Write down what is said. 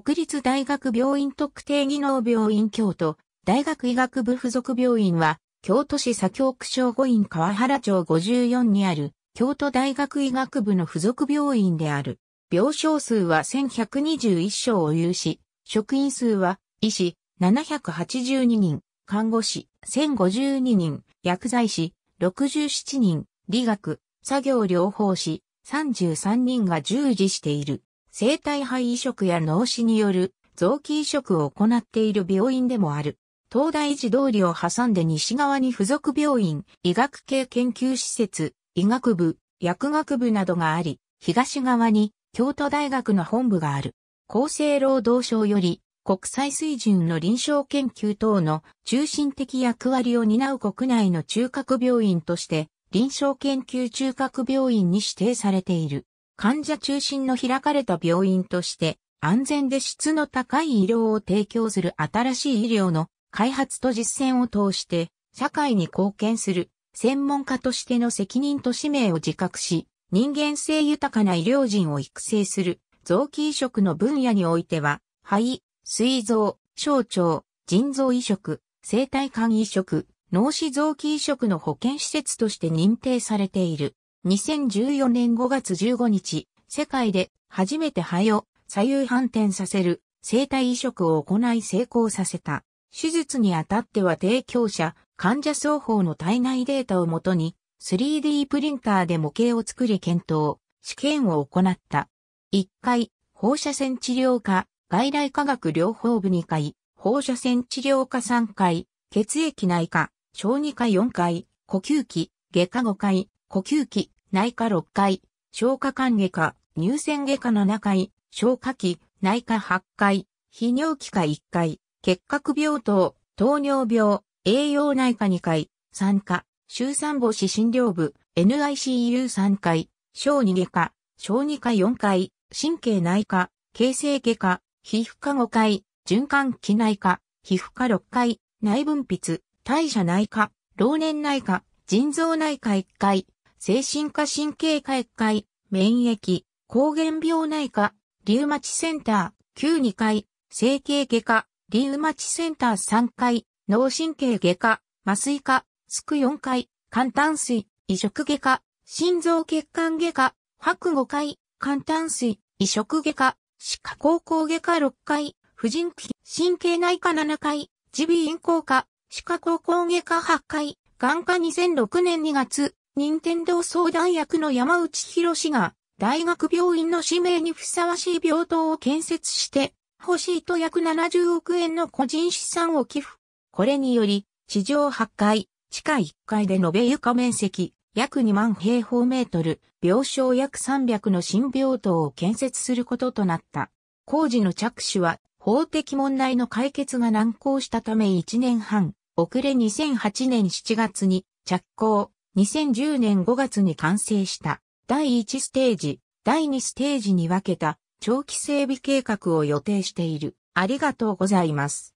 国立大学病院特定技能病院京都、大学医学部附属病院は、京都市左京区小五院川原町54にある、京都大学医学部の附属病院である。病床数は1121床を有し、職員数は医師782人、看護師1052人、薬剤師67人、理学、作業療法士33人が従事している。生体肺移植や脳死による臓器移植を行っている病院でもある。東大寺通りを挟んで西側に付属病院、医学系研究施設、医学部、薬学部などがあり、東側に京都大学の本部がある。厚生労働省より国際水準の臨床研究等の中心的役割を担う国内の中核病院として臨床研究中核病院に指定されている。患者中心の開かれた病院として安全で質の高い医療を提供する新しい医療の開発と実践を通して社会に貢献する専門家としての責任と使命を自覚し人間性豊かな医療人を育成する臓器移植の分野においては肺、膵臓、小腸、腎臓移植、生体肝移植、脳死臓器移植の保健施設として認定されている。2014年5月15日、世界で初めて肺を左右反転させる生体移植を行い成功させた。手術にあたっては提供者、患者双方の体内データをもとに 3D プリンターで模型を作り検討、試験を行った。1回、放射線治療科、外来科学療法部2回、放射線治療科3回、血液内科、小児科4回、呼吸器、外科5回、呼吸器、内科6回、消化管外科、乳腺外科7回、消化器、内科8回、泌尿器科1回、結核病棟、糖尿病、栄養内科2回、産科、周産母子診療部、NICU3 回、小児外科、小児科4回、神経内科、形成外科、皮膚科5回、循環器内科、皮膚科6回、内分泌、代謝内科、老年内科、腎臓内科1回、精神科神経科1回、免疫、抗原病内科、リウマチセンター、9、2回、整形外科、リウマチセンター3回、脳神経外科、麻酔科、スク4回、簡単水、移植外科、心臓血管外科、白5回、簡単水、移植外科、歯科高校外科6回、婦人科、神経内科7回、耳鼻咽喉科、歯科高校外科8回、眼科2006年2月、任天堂総大役の山内博士が、大学病院の使命にふさわしい病棟を建設して、欲しいと約70億円の個人資産を寄付。これにより、地上8階、地下1階で延べ床面積、約2万平方メートル、病床約300の新病棟を建設することとなった。工事の着手は、法的問題の解決が難航したため1年半、遅れ2008年7月に着工、2010年5月に完成した第1ステージ、第2ステージに分けた長期整備計画を予定している。ありがとうございます。